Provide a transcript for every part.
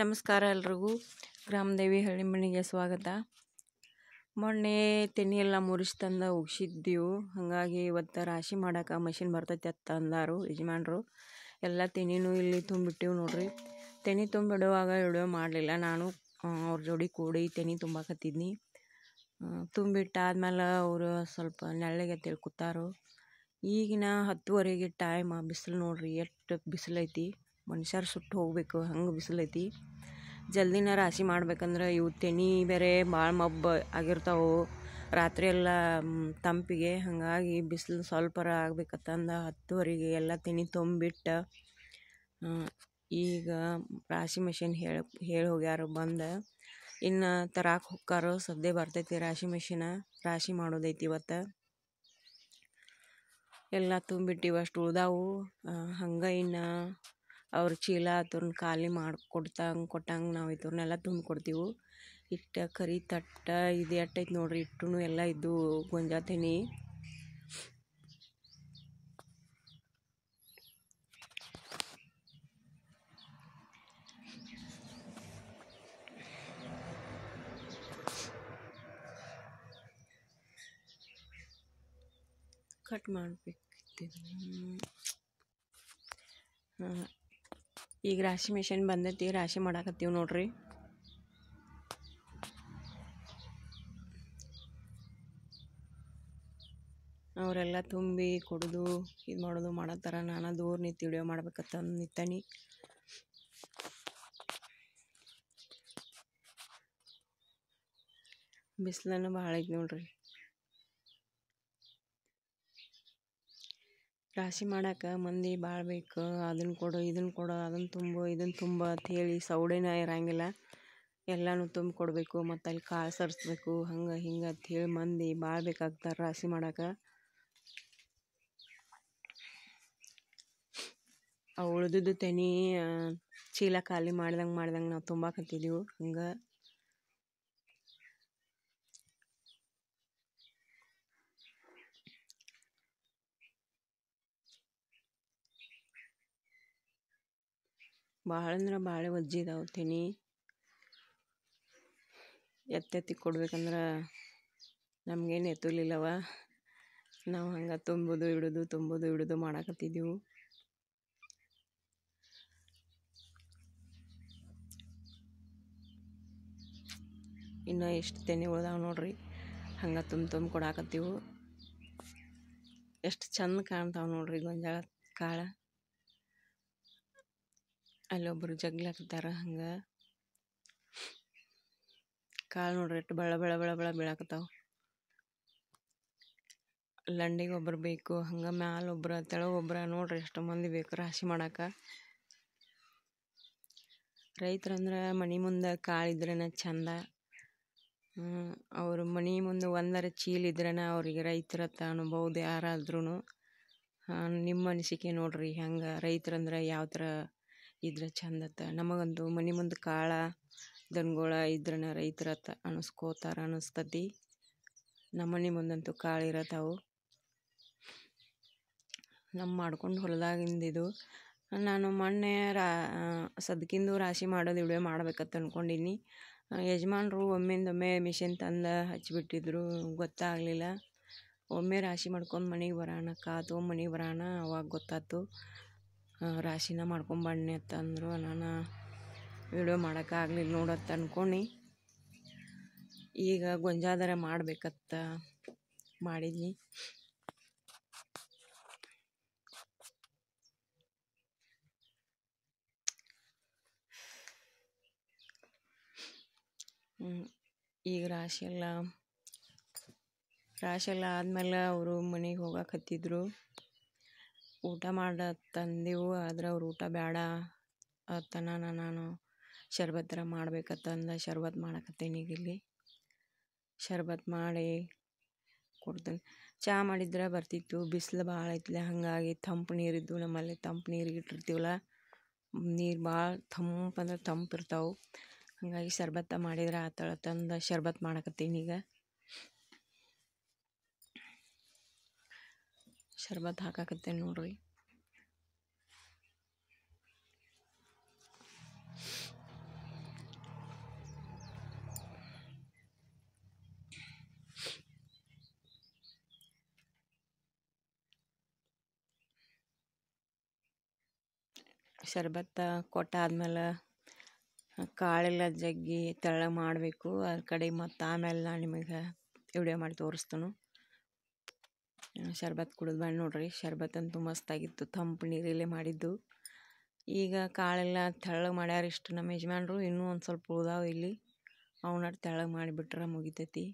ನಮಸ್ಕಾರ ಎಲ್ರಿಗೂ ಗ್ರಾಮದೇವಿ ಹಳ್ಳಿ ಮನೆಗೆ ಸ್ವಾಗತ ಮೊನ್ನೆ ತೆನಿ ಎಲ್ಲ ಮುರಿಸಿ ತಂದು ಉಗಿಸಿದ್ದೆವು ಹಾಗಾಗಿ ಇವತ್ತು ರಾಶಿ ಮಾಡೋಕೆ ಮಷಿನ್ ಬರ್ತೈತಿ ಅಂತ ಅಂದರು ಯಜಮಾನ್ರು ಎಲ್ಲ ತೆನಿನೂ ಇಲ್ಲಿ ತುಂಬಿಟ್ಟಿವು ನೋಡ್ರಿ ತೆನಿ ತುಂಬಿಡುವಾಗ ವಿಡಿಯೋ ಮಾಡಲಿಲ್ಲ ನಾನು ಅವ್ರ ಜೋಡಿ ಕೂಡಿ ತೆನಿ ತುಂಬಾಕತ್ತಿದ್ನಿ ತುಂಬಿಟ್ಟಾದ್ಮೇಲೆ ಅವರು ಸ್ವಲ್ಪ ನೆಳ್ಳಿಗೆ ತಿಳ್ಕೊತಾರು ಈಗಿನ ಹತ್ತುವರೆಗೆ ಟೈಮ್ ಬಿಸಿಲು ನೋಡ್ರಿ ಎಷ್ಟು ಬಿಸಿಲೈತಿ ಮನುಷ್ಯರು ಸುಟ್ಟು ಹೋಗಬೇಕು ಹಂಗೆ ಬಿಸಿಲೈತಿ ಜಲ್ದಿನ ರಾಶಿ ಮಾಡ್ಬೇಕಂದ್ರೆ ಇವು ತೆನಿ ಬೇರೆ ಭಾಳ ಮಬ್ಬ ಆಗಿರ್ತಾವೆ ರಾತ್ರಿ ಎಲ್ಲ ತಂಪಿಗೆ ಹಾಗಾಗಿ ಬಿಸಿಲು ಸ್ವಲ್ಪರ ಆಗ್ಬೇಕತ್ತಂದ ಹತ್ತುವರೆಗೆ ಎಲ್ಲ ತೆನಿ ತುಂಬಿಟ್ಟು ಈಗ ರಾಶಿ ಮೆಷಿನ್ ಹೇಳಿ ಹೇಳಿ ಹೋಗ್ಯಾರ ಬಂದು ಇನ್ನು ತರಾಕೆ ಹೊಕ್ಕಾರು ಸದ್ಯ ಬರ್ತೈತಿ ರಾಶಿ ಮೆಷಿನ ರಾಶಿ ಮಾಡೋದೈತಿ ಇವತ್ತು ಎಲ್ಲ ತುಂಬಿಟ್ಟಿವಷ್ಟು ಉಳ್ದಾವು ಹಂಗೆ ಇನ್ನು ಅವ್ರ ಚೀಲ ಅದನ್ನ ಖಾಲಿ ಕೊಡ್ತಾಂಗ್ ಕೊಟ್ಟಂಗೆ ನಾವು ಇದ್ರನ್ನೆಲ್ಲ ತುಂಬಿ ಕೊಡ್ತೀವಿ ಹಿಟ್ಟು ಕರಿ ತಟ್ಟ ಇದು ಎಟ್ಟೈತೆ ನೋಡ್ರಿ ಹಿಟ್ಟು ಎಲ್ಲ ಇದ್ದು ಗೊಂಜಾ ಕಟ್ ಮಾಡಬೇಕಿತ್ತು ಈಗ ರಾಶಿ ಮಿಷಿನ್ ಬಂದೈತಿ ರಾಶಿ ಮಾಡಾಕತ್ತೀವಿ ನೋಡ್ರಿ ಅವರೆಲ್ಲ ತುಂಬಿ ಕುಡಿದು ಇದು ಮಾಡೋದು ಮಾಡತ್ತಾರ ನಾನು ದೂರ ನಿಂತು ವಿಡಿಯೋ ಮಾಡ್ಬೇಕತ್ತ ನಿತ್ತಣಿ ಬಿಸಿಲನ್ನು ಭಾಳ ಐತಿ ನೋಡ್ರಿ ರಾಶಿ ಮಾಡಾಕ ಮಂದಿ ಭಾಳ ಬೇಕು ಅದನ್ನು ಕೊಡು ಇದನ್ನ ಕೊಡು ಅದನ್ನು ತುಂಬು ಇದನ್ನು ತುಂಬು ಹೇಳಿ ಸೌಡೆನ ಇರಂಗಿಲ್ಲ ಎಲ್ಲನೂ ತುಂಬಿ ಕೊಡಬೇಕು ಮತ್ತು ಅಲ್ಲಿ ಕಾಳು ಸರಿಸ್ಬೇಕು ಹಂಗೆ ಹಿಂಗೆ ಹೇಳಿ ಮಂದಿ ಭಾಳ ಬೇಕಾಗ್ತಾರೆ ರಾಶಿ ಮಾಡಾಕ ಆ ಉಳ್ದಿದ್ದು ತೆನಿ ಚೀಲ ಖಾಲಿ ಮಾಡ್ದಂಗೆ ಮಾಡ್ದಂಗೆ ನಾವು ತುಂಬಾಕತ್ತಿದ್ದೆವು ಹಂಗೆ ಭಾಳ ಅಂದ್ರೆ ಭಾಳ ಒಜ್ಜಿದಾವು ತೆನಿ ಎತ್ತೆತ್ತಿ ಕೊಡ್ಬೇಕಂದ್ರೆ ನಮಗೇನು ಎತ್ತಲಿಲ್ಲವ ನಾವು ಹಂಗೆ ತುಂಬೋದು ಇಡೋದು ತುಂಬೋದು ಇಡೋದು ಮಾಡಾಕತ್ತಿದ್ದೆವು ಇನ್ನು ಎಷ್ಟು ತೆನೆ ಉಳ್ದಾವ ನೋಡ್ರಿ ಹಂಗೆ ತುಂಬ ತುಂಬ ಕೊಡಾಕತ್ತೀವು ಎಷ್ಟು ಚಂದ ಕಾಣ್ತಾವೆ ನೋಡ್ರಿ ಗೊಂಜಾಳ ಕಾಳು ಅಲ್ಲೊಬ್ರು ಜಗ್ಲಾಕತ್ತಾರ ಹಂಗ ಕಾಲು ನೋಡ್ರಿ ಎಷ್ಟು ಬಳ ಬಳ ಬಳ ಬಳ ಬೀಳಾಕತ್ತಾವ ಲಂಡಿಗೆ ಒಬ್ರು ಬೇಕು ಹಂಗೆ ಮ್ಯಾಲ ಒಬ್ರ ಒಬ್ಬರ ನೋಡ್ರಿ ಎಷ್ಟು ಮಂದಿ ಬೇಕು ರಾಶಿ ಮಾಡಾಕ ರೈತರಂದ್ರೆ ಮನೆ ಮುಂದೆ ಕಾಳಿದ್ರೇನ ಚಂದ ಅವರು ಮನೆ ಮುಂದೆ ಒಂದರ ಚೀಲಿದ್ರೇನ ಅವ್ರಿಗೆ ರೈತರ ಅನ್ಬೌದು ಯಾರಾದ್ರೂ ನಿಮ್ಮ ಅನಿಸಿಕೆ ನೋಡ್ರಿ ಹೆಂಗೆ ರೈತರಂದ್ರೆ ಯಾವ ಥರ ಇದ್ರೆ ಚಂದತ್ತ ನಮಗಂತೂ ಮನೆ ಮುಂದೆ ಕಾಳ ದನಗಳ ಇದ್ರನ ರೈತರತ್ತ ಅನಿಸ್ಕೋತಾರ ಅನಿಸ್ತತಿ ನಮ್ಮ ಮನೆ ಮುಂದಂತೂ ಕಾಳು ಇರತ್ತಾವು ನಮ್ಮ ಮಾಡ್ಕೊಂಡು ಹೊಲದಾಗಿಂದ ಇದು ನಾನು ಮೊನ್ನೆ ರಾ ಸದ್ಕಿಂದು ರಾಶಿ ಮಾಡೋದು ಇಡುವೆ ಮಾಡ್ಬೇಕಂತ ಅಂದ್ಕೊಂಡಿನಿ ಯಜಮಾನರು ಒಮ್ಮೆ ಮಿಷಿನ್ ತಂದು ಹಚ್ಚಿಬಿಟ್ಟಿದ್ರು ಗೊತ್ತಾಗಲಿಲ್ಲ ಒಮ್ಮೆ ರಾಶಿ ಮಾಡ್ಕೊಂಡು ಮನೆಗೆ ಬರೋಣ ಕಾತು ಮನೆಗೆ ಬರೋಣ ಅವಾಗ ಗೊತ್ತಾಯ್ತು ರಾಶಿನ ಮಾಡ್ಕೊಂಬಣ್ಣಿ ಅಂತಂದರು ನಾನು ವಿಡಿಯೋ ಮಾಡೋಕ್ಕಾಗಲಿಲ್ಲ ನೋಡತ್ತ ಅಂದ್ಕೊಂಡು ಈಗ ಗೊಂಜಾದರೆ ಮಾಡ್ಬೇಕತ್ತ ಮಾಡಿದ್ನಿ ಈಗ ರಾಶಿ ಎಲ್ಲ ರಾಶಿ ಎಲ್ಲ ಆದಮೇಲೆ ಅವರು ಮನೆಗೆ ಹೋಗಕ್ಕೆ ಹತ್ತಿದ್ರು ಊಟ ಮಾಡಿದ ತಂದೆವು ಆದ್ರೆ ಅವ್ರು ಊಟ ಬೇಡ ಅತ್ತನನ ನಾನು ಶರ್ಬತ್ ಥರ ಮಾಡ್ಬೇಕತ್ತಂದ ಶರ್ಬತ್ ಮಾಡಕತ್ತೀನಿ ಇಲ್ಲಿ ಶರ್ಬತ್ ಮಾಡಿ ಕೊಡ್ತೀನಿ ಚಹಾ ಮಾಡಿದ್ರೆ ಬರ್ತಿತ್ತು ಬಿಸಿಲು ಭಾಳ ಐತ್ಲೆ ಹಾಗಾಗಿ ತಂಪು ನೀರಿದ್ದು ನಮ್ಮಲ್ಲಿ ತಂಪು ನೀರಿಗೆ ಇಟ್ಟಿರ್ತೀವಲ್ಲ ನೀರು ಭಾಳ ತಂಪಂದ್ರೆ ತಂಪಿರ್ತಾವೆ ಹಾಗಾಗಿ ಶರ್ಬತ್ತ ಮಾಡಿದ್ರೆ ಆತಳ ತಂದ ಶರ್ಬತ್ ಮಾಡಕತ್ತೀನಿ ಈಗ ಶರ್ಬತ್ ಹಾಕಾಕತ್ತೇನೆ ನೋಡ್ರಿ ಶರ್ಬತ್ತ ಕೊಟ್ಟಾದ್ಮೇಲೆ ಕಾಳೆಲ್ಲ ಜಗ್ಗಿ ತೆಳ್ಳಗೆ ಮಾಡಬೇಕು ಅದ್ರ ಕಡೆ ಮತ್ತು ಆಮೇಲೆ ನಾನು ನಿಮಗೆ ವಿಡಿಯೋ ಮಾಡಿ ತೋರಿಸ್ತೇನೆ ಶರ್ಬತ್ ಕುಡಿದ್ ಬಂದು ನೋಡ್ರಿ ಶರ್ಬತ್ ಅಂತೂ ಮಸ್ತಾಗಿತ್ತು ತಂಪು ನೀರಲ್ಲೇ ಮಾಡಿದ್ದು ಈಗ ಕಾಳೆಲ್ಲ ತೆಳ್ಳಗೆ ಮಾಡ್ಯಾರ ಇಷ್ಟು ನಮ್ಮ ಯಜಮಾನ್ರು ಇನ್ನೂ ಒಂದು ಸ್ವಲ್ಪ ಉಳ್ದಾವ ಇಲ್ಲಿ ಅವನ ತೆಳ್ಳಗೆ ಮಾಡಿಬಿಟ್ರೆ ಮುಗಿತೈತಿ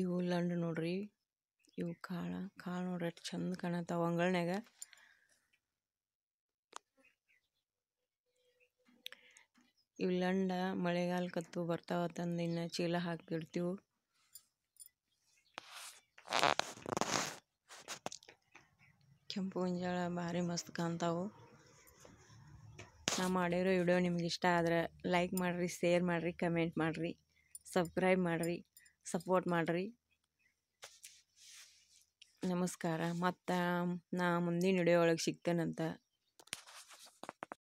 ಇವು ಲಂಡು ನೋಡ್ರಿ ಇವು ಕಾಳ ಕಾಳು ನೋಡ್ರಿ ಎಷ್ಟು ಚಂದ ಕಾಣತ್ತಾವ ಅಂಗಳನ್ಯಾಗ ಇವು ಲಂಡ ಬರ್ತಾವ ಬರ್ತಾವತ್ತಂದು ಇನ್ನು ಚೀಲ ಹಾಕಿಡ್ತೀವಿ ಕೆಂಪು ಜೋಳ ಭಾರಿ ಮಸ್ತ್ ಕಾಣ್ತಾವು ನಾ ಮಾಡಿರೋ ವಿಡಿಯೋ ನಿಮ್ಗೆ ಇಷ್ಟ ಆದರೆ ಲೈಕ್ ಮಾಡಿರಿ ಶೇರ್ ಮಾಡಿರಿ ಕಮೆಂಟ್ ಮಾಡಿರಿ ಸಬ್ಸ್ಕ್ರೈಬ್ ಮಾಡಿರಿ ಸಪೋರ್ಟ್ ಮಾಡಿರಿ ನಮಸ್ಕಾರ ಮತ್ತು ನಾ ಮುಂದಿನ ವಿಡಿಯೋ ಒಳಗೆ ಸಿಗ್ತೇನಂತ